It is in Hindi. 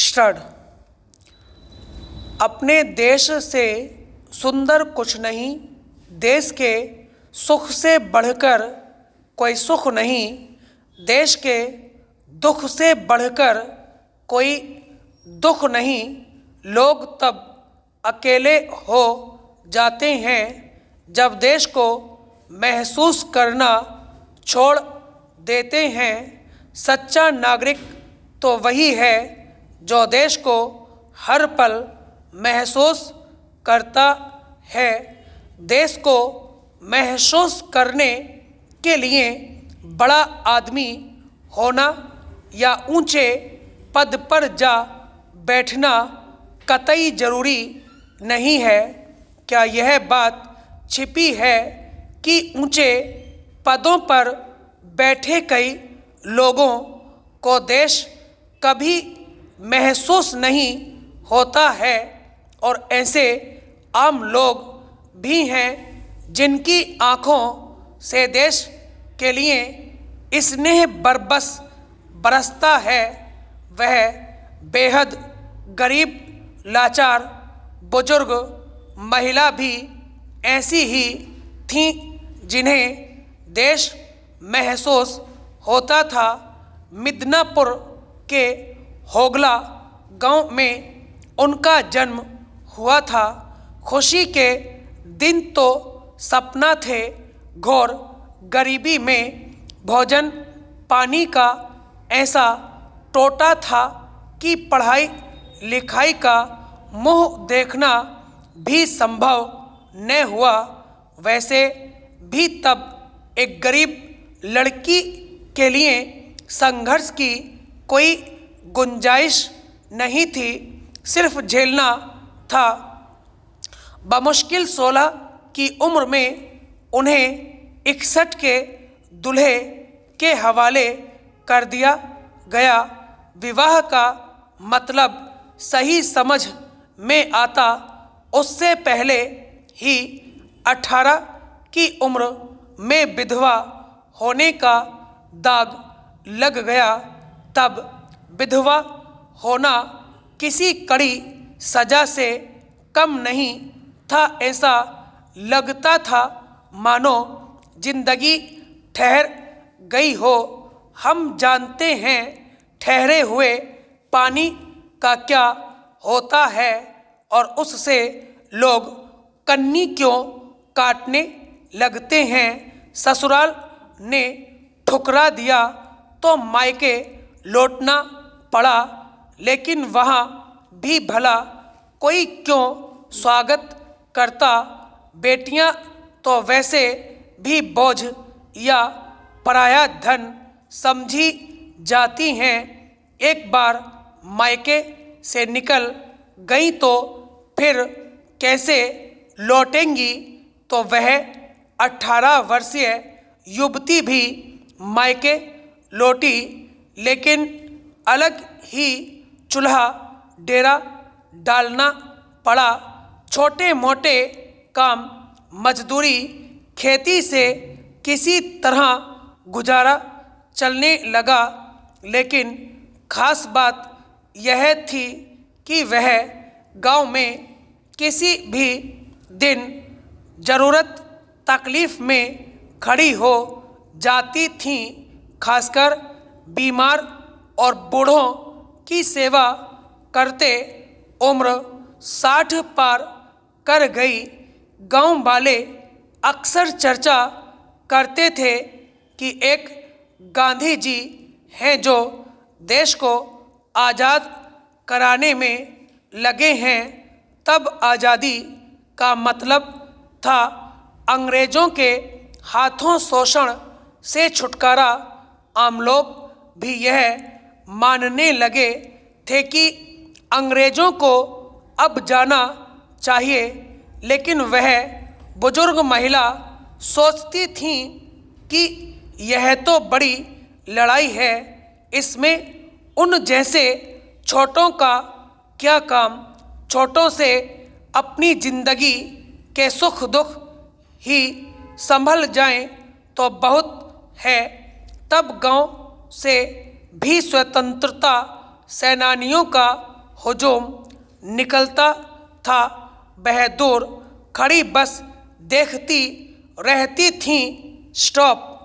स्टड अपने देश से सुंदर कुछ नहीं देश के सुख से बढ़कर कोई सुख नहीं देश के दुख से बढ़कर कोई दुख नहीं लोग तब अकेले हो जाते हैं जब देश को महसूस करना छोड़ देते हैं सच्चा नागरिक तो वही है जो देश को हर पल महसूस करता है देश को महसूस करने के लिए बड़ा आदमी होना या ऊंचे पद पर जा बैठना कतई ज़रूरी नहीं है क्या यह बात छिपी है कि ऊंचे पदों पर बैठे कई लोगों को देश कभी महसूस नहीं होता है और ऐसे आम लोग भी हैं जिनकी आँखों से देश के लिए स्नेह बरबस बरसता है वह बेहद गरीब लाचार बुजुर्ग महिला भी ऐसी ही थी जिन्हें देश महसूस होता था मिदनापुर के होगला गांव में उनका जन्म हुआ था खुशी के दिन तो सपना थे घोर गरीबी में भोजन पानी का ऐसा टोटा था कि पढ़ाई लिखाई का मुँह देखना भी संभव न हुआ वैसे भी तब एक गरीब लड़की के लिए संघर्ष की कोई गुंजाइश नहीं थी सिर्फ झेलना था बमुश्किल सोलह की उम्र में उन्हें इकसठ के दुल्हे के हवाले कर दिया गया विवाह का मतलब सही समझ में आता उससे पहले ही अठारह की उम्र में विधवा होने का दाग लग गया तब विधवा होना किसी कड़ी सजा से कम नहीं था ऐसा लगता था मानो जिंदगी ठहर गई हो हम जानते हैं ठहरे हुए पानी का क्या होता है और उससे लोग कन्नी क्यों काटने लगते हैं ससुराल ने ठुकरा दिया तो मायके लौटना पड़ा लेकिन वहाँ भी भला कोई क्यों स्वागत करता बेटियाँ तो वैसे भी बोझ या पराया धन समझी जाती हैं एक बार मायके से निकल गई तो फिर कैसे लौटेंगी तो वह अठारह वर्षीय युवती भी मायके लौटी लेकिन अलग ही चूल्हा डेरा डालना पड़ा छोटे मोटे काम मजदूरी खेती से किसी तरह गुजारा चलने लगा लेकिन खास बात यह थी कि वह गांव में किसी भी दिन ज़रूरत तकलीफ़ में खड़ी हो जाती थी खासकर बीमार और बूढ़ों की सेवा करते उम्र साठ पार कर गई गांव वाले अक्सर चर्चा करते थे कि एक गांधी जी हैं जो देश को आज़ाद कराने में लगे हैं तब आज़ादी का मतलब था अंग्रेज़ों के हाथों शोषण से छुटकारा आम लोग भी यह मानने लगे थे कि अंग्रेज़ों को अब जाना चाहिए लेकिन वह बुजुर्ग महिला सोचती थी कि यह तो बड़ी लड़ाई है इसमें उन जैसे छोटों का क्या काम छोटों से अपनी ज़िंदगी के सुख दुख ही संभल जाएं तो बहुत है तब गांव से भी स्वतंत्रता सेनानियों का हजूम निकलता था वह दौर खड़ी बस देखती रहती थी स्टॉप